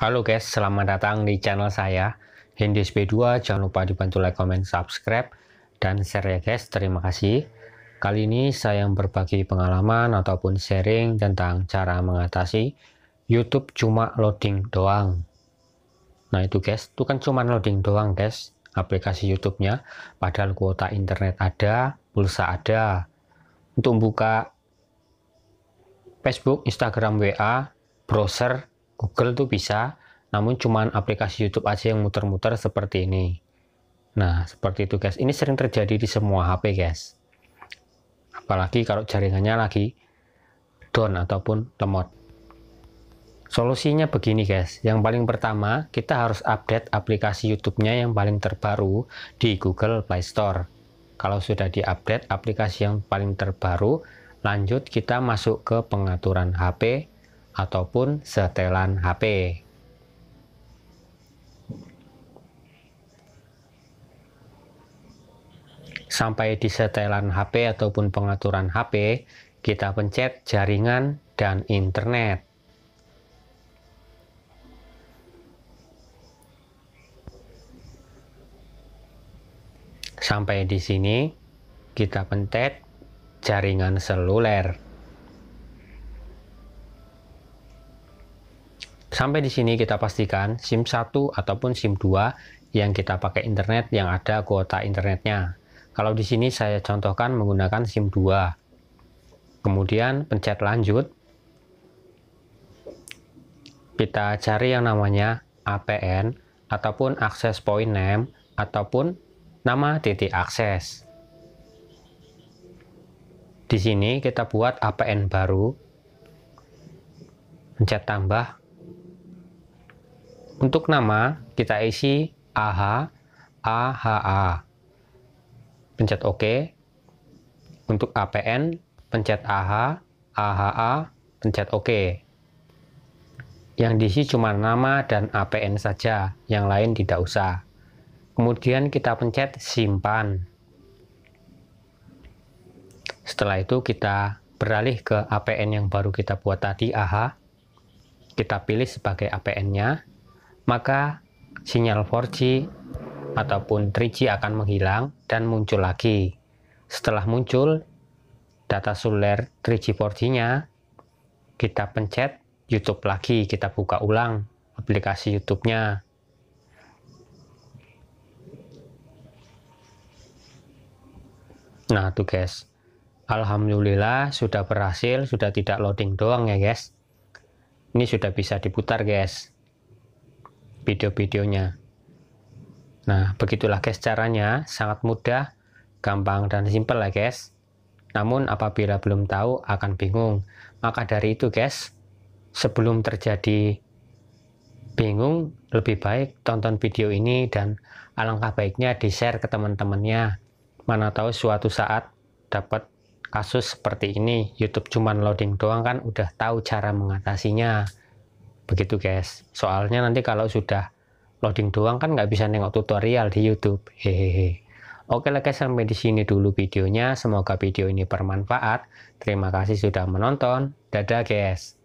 Halo guys, selamat datang di channel saya Hindis B2. Jangan lupa dibantu like, comment, subscribe dan share ya guys. Terima kasih. Kali ini saya yang berbagi pengalaman ataupun sharing tentang cara mengatasi YouTube cuma loading doang. Nah itu guys, itu kan cuma loading doang guys aplikasi YouTube-nya. Padahal kuota internet ada, pulsa ada. Untuk buka Facebook, Instagram, WA, browser, Google tuh bisa, namun cuman aplikasi YouTube aja yang muter-muter seperti ini. Nah, seperti itu guys. Ini sering terjadi di semua HP guys. Apalagi kalau jaringannya lagi down ataupun lemot. Solusinya begini guys, yang paling pertama kita harus update aplikasi YouTube-nya yang paling terbaru di Google Play Store. Kalau sudah diupdate aplikasi yang paling terbaru, lanjut kita masuk ke pengaturan HP, ataupun setelan HP. Sampai di setelan HP ataupun pengaturan HP, kita pencet jaringan dan internet. Sampai di sini, kita pencet jaringan seluler. Sampai di sini kita pastikan SIM 1 ataupun SIM 2 yang kita pakai internet yang ada kuota internetnya. Kalau di sini saya contohkan menggunakan SIM 2. Kemudian pencet lanjut. Kita cari yang namanya APN ataupun access point name ataupun nama titik akses. Di sini kita buat APN baru. Pencet tambah untuk nama, kita isi AHA AHA. Pencet OK. Untuk APN, pencet AHA AHA, pencet OK. Yang diisi cuma nama dan APN saja, yang lain tidak usah. Kemudian kita pencet simpan. Setelah itu kita beralih ke APN yang baru kita buat tadi, AHA, Kita pilih sebagai APN-nya maka sinyal 4G ataupun 3G akan menghilang dan muncul lagi. Setelah muncul, data seluler 3G 4G-nya, kita pencet YouTube lagi, kita buka ulang aplikasi YouTube-nya. Nah, tuh guys. Alhamdulillah sudah berhasil, sudah tidak loading doang ya guys. Ini sudah bisa diputar guys video-videonya. Nah, begitulah guys caranya, sangat mudah, gampang dan simpel lah guys. Namun apabila belum tahu akan bingung. Maka dari itu guys, sebelum terjadi bingung, lebih baik tonton video ini dan alangkah baiknya di-share ke teman-temannya. Mana tahu suatu saat dapat kasus seperti ini, YouTube cuman loading doang kan udah tahu cara mengatasinya begitu guys soalnya nanti kalau sudah loading doang kan nggak bisa nengok tutorial di YouTube hehehe Oke lah guys sampai di sini dulu videonya semoga video ini bermanfaat terima kasih sudah menonton dadah guys